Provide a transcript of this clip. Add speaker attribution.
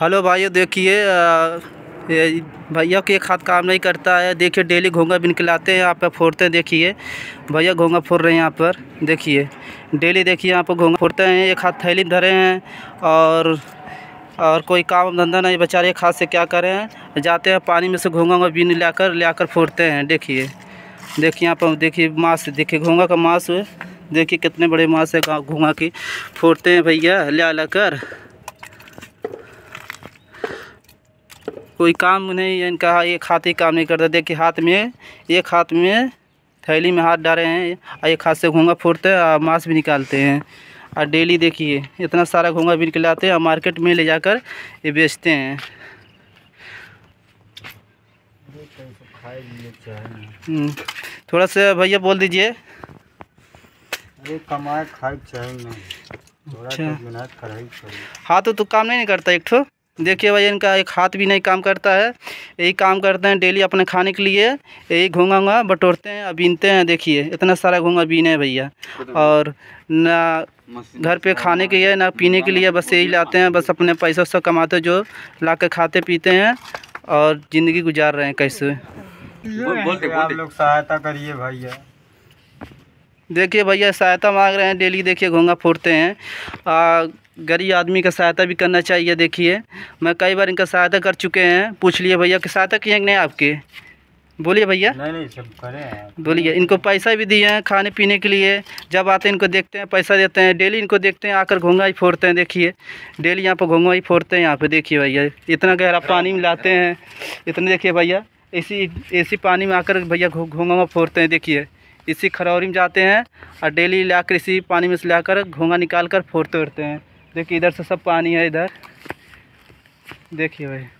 Speaker 1: Hello भाइयों देखिए भैया के एक हाथ काम नहीं करता है देखिए डेली घोंगा बिन के लाते हैं यहाँ पर फोड़ते हैं देखिए भैया घोंगा फोड़ रहे हैं यहाँ पर देखिए डेली देखिए यहाँ पर घोंगा फोड़ते हैं एक हाथ थैली धरे हैं और और कोई काम धंधा नहीं बेचारे एक हाथ से क्या करें जाते हैं पानी में से घोंगा वोंगा बीन ला कर ला कर फोड़ते हैं देखिए देखिए यहाँ पर देखिए मांस देखिए घोंगा का मांस देखिए कितने बड़े मांस है घोंगा की फोड़ते हैं भैया ला ला कर कोई काम नहीं इनका हाँ, एक हाथ ही काम नहीं करता देखिए हाथ में एक हाथ में थैली में हाथ डाले हैं और एक हाथ से घूंगा फोड़ते हैं और मांस भी निकालते हैं और डेली देखिए इतना सारा घूंगा भी निकलाते हैं और मार्केट में ले जाकर ये बेचते हैं हम्म, थोड़ा सा भैया बोल दीजिए अरे कमाए खाए चाहिए थोड़ा अच्छा। तो हाँ तो तू काम नहीं करता एक ठो देखिए भैया इनका एक हाथ भी नहीं काम करता है यही काम करते हैं डेली अपने खाने के लिए यही घूंगा उंगा बटोरते हैं बीनते हैं देखिए इतना सारा घूंगा बीने भैया और ना घर पे खाने के लिए ना पीने के लिए बस यही लाते हैं बस अपने पैसा वैसा कमाते जो ला के खाते पीते हैं और ज़िंदगी गुजार रहे हैं कैसे बोलते आप लोग सहायता करिए भैया देखिए भैया सहायता मांग रहे हैं डेली देखिए घोंगा फोड़ते हैं गरीब आदमी का सहायता भी करना चाहिए देखिए मैं कई बार इनका सहायता कर चुके हैं पूछ लिए भैया कि सहायता किए नहीं आपके बोलिए भैया बोलिए इनको पैसा भी दिए हैं खाने पीने के लिए जब आते हैं इनको देखते हैं पैसा देते हैं डेली इनको देखते हैं आकर घोंगा ही फोड़ते हैं देखिए डेली यहाँ पर घोंगा ही फोड़ते हैं यहाँ पर देखिए भैया इतना गहरा पानी में लाते हैं इतने देखिए भैया ए सी पानी में आकर भैया घोंगा फोड़ते हैं देखिए इसी खरौरी में जाते हैं और डेली लाकर इसी पानी में से लाकर घोंगा निकाल कर फोड़ते उड़ते हैं देखिए इधर से सब पानी है इधर देखिए भाई